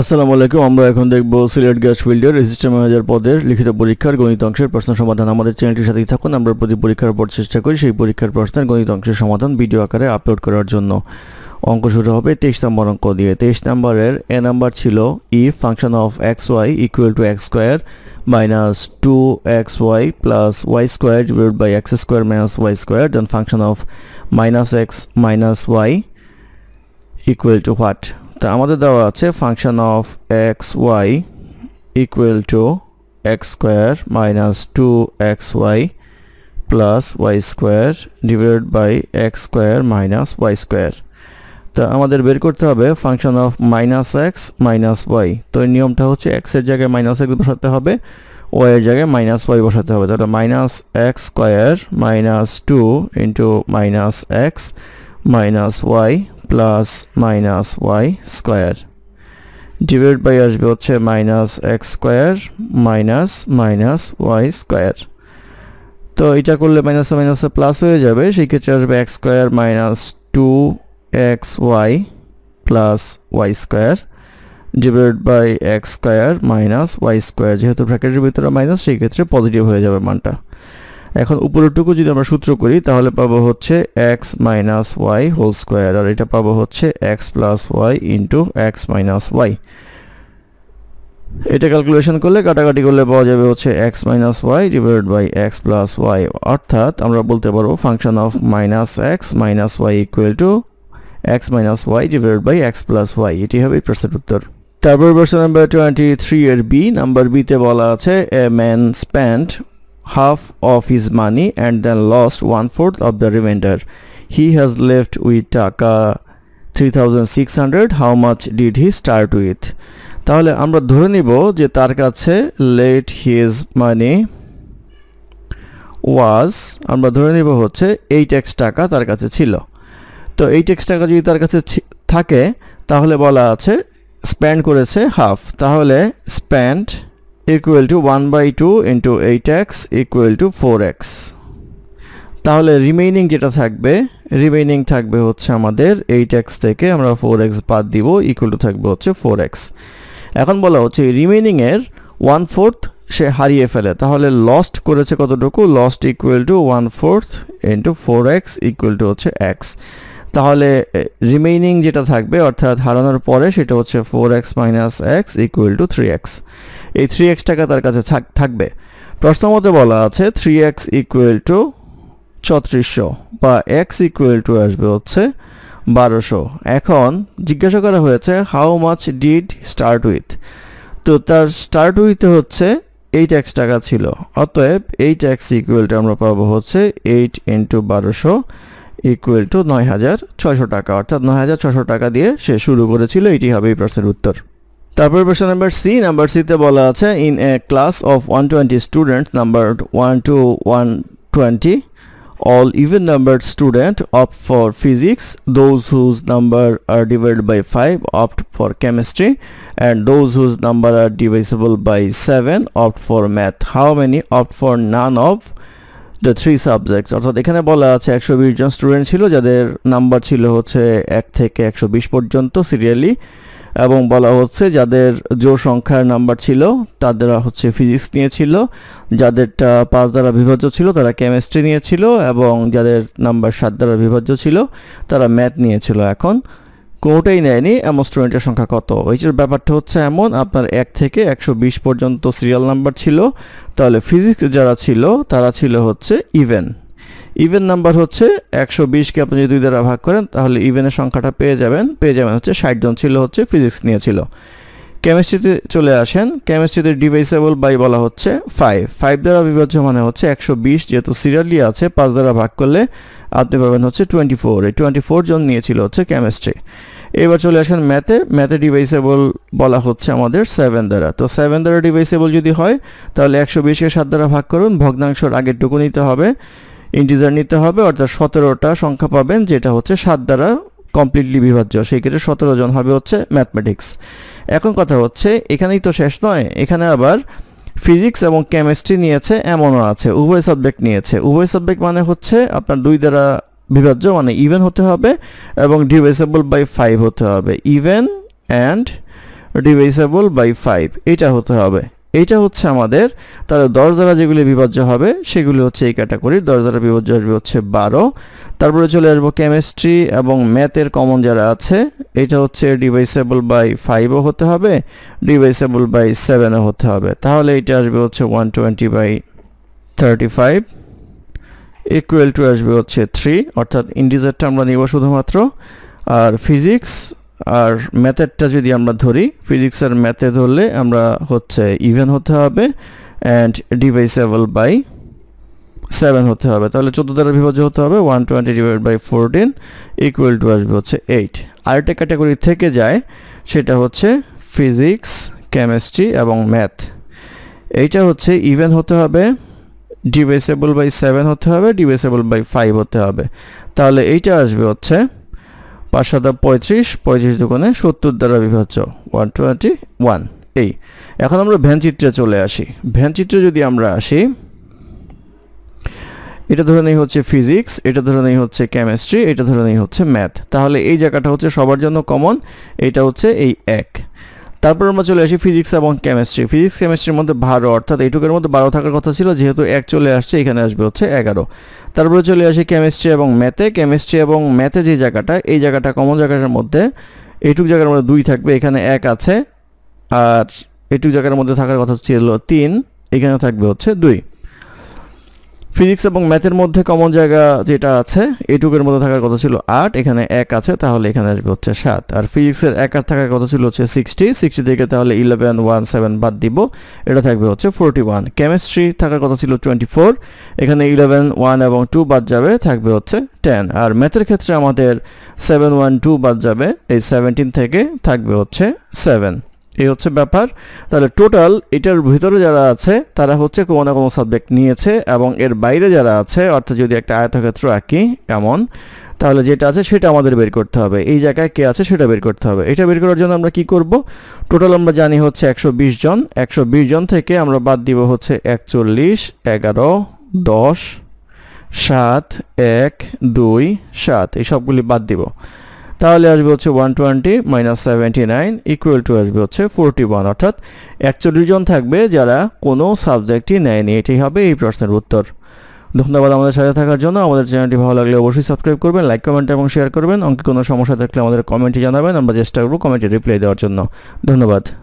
আসসালামু আলাইকুম আমরা এখন দেখব সিলেট গ্যাস ফিল্ডের রেজিস্টার ম্যানেজার পদের লিখিত পরীক্ষার গণিত অংশের প্রশ্ন সমাধান আমাদের চ্যানেলটির সাথেই থাকুন আমরা প্রতি পরীক্ষার পর চেষ্টা করি সেই পরীক্ষার প্রশ্নের গণিত অংশের সমাধান ভিডিও আকারে আপলোড করার জন্য অঙ্ক শুরু হবে তেইশ নম্বর অঙ্ক দিয়ে তেইশ নম্বরের এ নাম্বার ছিল ই function of X Y equal to X square minus two X Y plus Y square divide by X square minus Y square then function of minus X minus Y equal to what তা আমাদের দেওয়া আছে function of X Y equal to X square minus two X Y plus Y square divide by X square minus Y square তা আমাদের বের করতে হবে function of minus X minus Y তো এই নিয়মটা হচ্ছে এক্সের জায়গায় মাইনাস এক্স বসাতে হবে ওয়াইয়ের জায়গায় মাইনাস ওয়াই বসাতে হবে তাহলে minus X square minus two into minus X minus Y plus minus Y square divide by আসবে হচ্ছে minus X square minus minus Y square তো এটা করলে মাইনাসে মাইনাসে প্লাস হয়ে যাবে সেই ক্ষেত্রে আসবে X square minus two X Y plus Y square divide by X square minus Y square যেহেতু ব্র্যাকেটের ভিতরে মাইনাস সেই ক্ষেত্রে পজিটিভ হয়ে যাবে মানটা এখন উপরেরটুকু যদি আমরা সূত্র করি তাহলে পাবো হচ্ছে X minus Y whole square আর এটা পাবো হচ্ছে X plus Y into X minus Y এটা ক্যালকুলেশন করলে কাটাকাটি করলে পাওয়া যাবে হচ্ছে X minus Y divide by X plus Y অর্থাৎ আমরা বলতে পারবো function of minus X minus Y equal to X minus Y divide by X plus Y এটি হবে প্রশ্নের উত্তর তারপর প্রশ্ন নাম্বার টোয়েন্টি থ্রি এর বি নাম্বার বিতে বলা আছে a man spend half of his money and then lost one-fourth of the remainder. He has left with taka 3600 how much did he start with তাহলে আমরা ধরে নিব যে তার কাছে লেট হিজ মানি ওয়াজ আমরা ধরে নিব হচ্ছে এইট এক্স টাকা তার কাছে ছিল তো এইট এক্স টাকা যদি তার কাছে থাকে তাহলে বলা আছে স্প্যান্ড করেছে হাফ তাহলে spend equal to one by two into eight X equal to four X তাহলে রিমেইনিং যেটা থাকবে রিমেইনিং থাকবে হচ্ছে আমাদের এইট এক্স থেকে আমরা ফোর এক্স বাদ দিব ইকুয়াল টু থাকবে হচ্ছে ফোর এক্স এখন বলা হচ্ছে রিমেইনিংয়ের ওয়ান ফোর্থ সে হারিয়ে ফেলে তাহলে লস্ট করেছে কতটুকু lost equal to one fourth into four X equal to হচ্ছে এক্স তাহলে রিমেইনিং যেটা থাকবে অর্থাৎ হারানোর পরে সেটা হচ্ছে four X minus X equal to three X এই থ্রি এক্স টাকা তার কাছে থাকবে প্রশ্ন মতে বলা আছে থ্রি এক্স ইকুয়াল টু ছত্রিশশো বা এক্স ইকুয়াল টু আসবে হচ্ছে বারোশো এখন জিজ্ঞাসা করা হয়েছে how much did start with তো তার স্টার্ট উইথ হচ্ছে এইট এক্স টাকা ছিল অতএব এইট এক্স ইকুয়ালটা আমরা পাবো হচ্ছে এইট ইন্টু বারোশো ইকুয়াল টু নয় হাজার ছয়শো টাকা অর্থাৎ নয় হাজার ছয়শো টাকা দিয়ে সে শুরু করেছিল এটি হবে এই প্রশ্নের উত্তর তারপর প্রশ্ন নাম্বার সি নাম্বার সিতে বলা আছে in a class of one twenty student number one two one twenty all even number student opt for physics those whose number are divide by five opt for chemistry and those whose number are divisible by seven opt for math how many opt for none of the three subjects অর্থাৎ এখানে বলা আছে একশো বিশ জন student ছিল যাদের number ছিল হচ্ছে এক থেকে একশো বিশ পর্যন্ত সিরিয়ালি এবং বলা হচ্ছে যাদের জোর সংখ্যার নাম্বার ছিল তাদের হচ্ছে ফিজিক্স নিয়েছিল যাদেরটা পাঁচ দ্বারা বিভাজ্য ছিল তারা কেমিস্ট্রি নিয়েছিল এবং যাদের নাম্বার সাত দ্বারা বিভাজ্য ছিল তারা ম্যাথ নিয়েছিল এখন কোনোটাই নেয়নি এমন স্টুডেন্টের সংখ্যা কত ওই যে ব্যাপারটা হচ্ছে এমন আপনার এক থেকে একশো বিশ পর্যন্ত সিরিয়াল নাম্বার ছিল তাহলে ফিজিক্স যারা ছিল তারা ছিল হচ্ছে ইভেন ইভেন নাম্বার হচ্ছে একশো বিশকে আপনি যদি দুই দ্বারা ভাগ করেন তাহলে ইভেনের সংখ্যাটা পেয়ে যাবেন পেয়ে যাবেন হচ্ছে ষাটজন ছিল হচ্ছে ফিজিক্স নিয়েছিল কেমিস্ট্রিতে চলে আসেন কেমিস্ট্রিতে ডিভাইসেবল বাই বলা হচ্ছে ফাইভ ফাইভ দ্বারা বিভাজ্য মানে হচ্ছে একশো বিশ যেহেতু সিরিয়ালি আছে পাঁচ দ্বারা ভাগ করলে আপনি পাবেন হচ্ছে টোয়েন্টি ফোর এই টোয়েন্টি ফোর জন নিয়েছিল হচ্ছে কেমিস্ট্রি এবার চলে আসেন ম্যাথে ম্যাথে ডিভাইসেবল বলা হচ্ছে আমাদের সেভেন দ্বারা তো সেভেন দ্বারা ডিভাইসেবল যদি হয় তাহলে একশো বিশকে সাত দ্বারা ভাগ করুন ভগ্নাংশর আগেরটুকু নিতে হবে ইন্টিজার নিতে হবে অর্থাৎ সতেরোটা সংখ্যা পাবেন যেটা হচ্ছে সাত দ্বারা কমপ্লিটলি বিভাজ্য সেই ক্ষেত্রে সতেরো জন হবে হচ্ছে ম্যাথমেটিক্স এখন কথা হচ্ছে এখানেই তো শেষ নয় এখানে আবার ফিজিক্স এবং কেমিস্ট্রি নিয়েছে এমনও আছে উভয় সাবজেক্ট নিয়েছে উভয় সাবজেক্ট মানে হচ্ছে আপনার দুই দ্বারা বিভাজ্য মানে ইভেন হতে হবে এবং ডিভাইসেবল বাই ফাইভ হতে হবে even and divisible by five এটা হতে হবে এইটা হচ্ছে আমাদের তাহলে দশ দ্বারা যেগুলি বিভাজ্য হবে সেগুলি হচ্ছে এই ক্যাটাগরি দশ দ্বারা বিভাজ্য আসবে হচ্ছে বারো তারপরে চলে আসবো কেমিস্ট্রি এবং ম্যাথের কমন যারা আছে এটা হচ্ছে ডিভাইসেবল বাই ফাইভও হতে হবে ডিভাইসেবল বাই সেভেনও হতে হবে তাহলে এটা আসবে হচ্ছে one twenty by thirty five equal to আসবে হচ্ছে থ্রি অর্থাৎ ইন্ডিজারটা আমরা নিব শুধুমাত্র আর ফিজিক্স আর ম্যাথেডটা যদি আমরা ধরি ফিজিক্স আর ম্যাথে ধরলে আমরা হচ্ছে ইভেন হতে হবে অ্যান্ড ডিভাইসেবল বাই সেভেন হতে হবে তাহলে চোদ্দো দ্বারা বিভাজ্য হতে হবে one twenty divide by fourteen equal to আসবে হচ্ছে এইট আরেকটা ক্যাটাগরি থেকে যায় সেটা হচ্ছে ফিজিক্স কেমিস্ট্রি এবং ম্যাথ এইটা হচ্ছে ইভেন হতে হবে ডিভাইসেবল বাই সেভেন হতে হবে ডিভাইসেবল বাই ফাইভ হতে হবে তাহলে এইটা আসবে হচ্ছে পাঁচ সাদা পঁয়ত্রিশ পঁয়ত্রিশ দোকানে সত্তর দ্বারা বিভাজ্য ওয়ান টোয়েন্টি ওয়ান এই এখন আমরা ভ্যান চিত্রে চলে আসি ভ্যান চিত্রে যদি আমরা আসি এটা ধরে নেই হচ্ছে ফিজিক্স এটা ধরে নেই হচ্ছে কেমিস্ট্রি এটা ধরে নেই হচ্ছে ম্যাথ তাহলে এই জায়গাটা হচ্ছে সবার জন্য কমন এটা হচ্ছে এই এক তারপর আমরা চলে আসি ফিজিক্স এবং কেমিস্ট্রি ফিজিক্স কেমিস্ট্রির মধ্যে বারো অর্থাৎ এইটুকের মধ্যে বারো থাকার কথা ছিল যেহেতু এক চলে আসছে এখানে আসবে হচ্ছে এগারো তারপরে চলে আসি কেমিস্ট্রি এবং ম্যাথে কেমিস্ট্রি এবং ম্যাথে যে জায়গাটা এই জায়গাটা কমন জায়গাটার মধ্যে এইটুক জায়গার মধ্যে দুই থাকবে এখানে এক আছে আর এইটুক জায়গার মধ্যে থাকার কথা ছিল তিন এখানে থাকবে হচ্ছে দুই ফিজিক্স এবং ম্যাথের মধ্যে কমন জায়গা যেটা আছে এটুকের মধ্যে থাকার কথা ছিল আট এখানে এক আছে তাহলে এখানে আসবে হচ্ছে সাত আর ফিজিক্সের এক আর থাকার কথা ছিল হচ্ছে সিক্সটি সিক্সটি থেকে তাহলে ইলেভেন ওয়ান সেভেন বাদ দিব এটা থাকবে হচ্ছে ফোরটি ওয়ান কেমিস্ট্রি থাকার কথা ছিল টোয়েন্টি ফোর এখানে ইলেভেন ওয়ান এবং টু বাদ যাবে থাকবে হচ্ছে টেন আর ম্যাথের ক্ষেত্রে আমাদের সেভেন ওয়ান টু বাদ যাবে এই সেভেন্টিন থেকে থাকবে হচ্ছে সেভেন এই হচ্ছে ব্যাপার তাহলে টোটাল এটার ভিতরে যারা আছে তারা হচ্ছে কোনো না কোনো সাবজেক্ট নিয়েছে এবং এর বাইরে যারা আছে অর্থাৎ যদি একটা আয়তক্ষেত্র আঁকি এমন তাহলে যেটা আছে সেটা আমাদের বের করতে হবে এই জায়গায় কে আছে সেটা বের করতে হবে এটা বের করার জন্য আমরা কি করব টোটাল আমরা জানি হচ্ছে একশো জন একশো জন থেকে আমরা বাদ দিব হচ্ছে একচল্লিশ এগারো দশ সাত এক দুই সাত এই সবগুলি বাদ দিব তাহলে আসবে হচ্ছে one twenty minus seventy nine equal to আসবে হচ্ছে ফোরটি ওয়ান অর্থাৎ একচল্লিশ জন থাকবে যারা কোনো সাবজেক্টই নেয়নি এটি হবে এই প্রশ্নের উত্তর ধন্যবাদ আমাদের সাথে থাকার জন্য আমাদের চ্যানেলটি ভালো লাগলে অবশ্যই সাবস্ক্রাইব করবেন লাইক কমেন্ট এবং শেয়ার করবেন অঙ্কে কোনো সমস্যা থাকলে আমাদের কমেন্টে জানাবেন আমরা চেষ্টা করবো কমেন্টে রিপ্লাই দেওয়ার জন্য ধন্যবাদ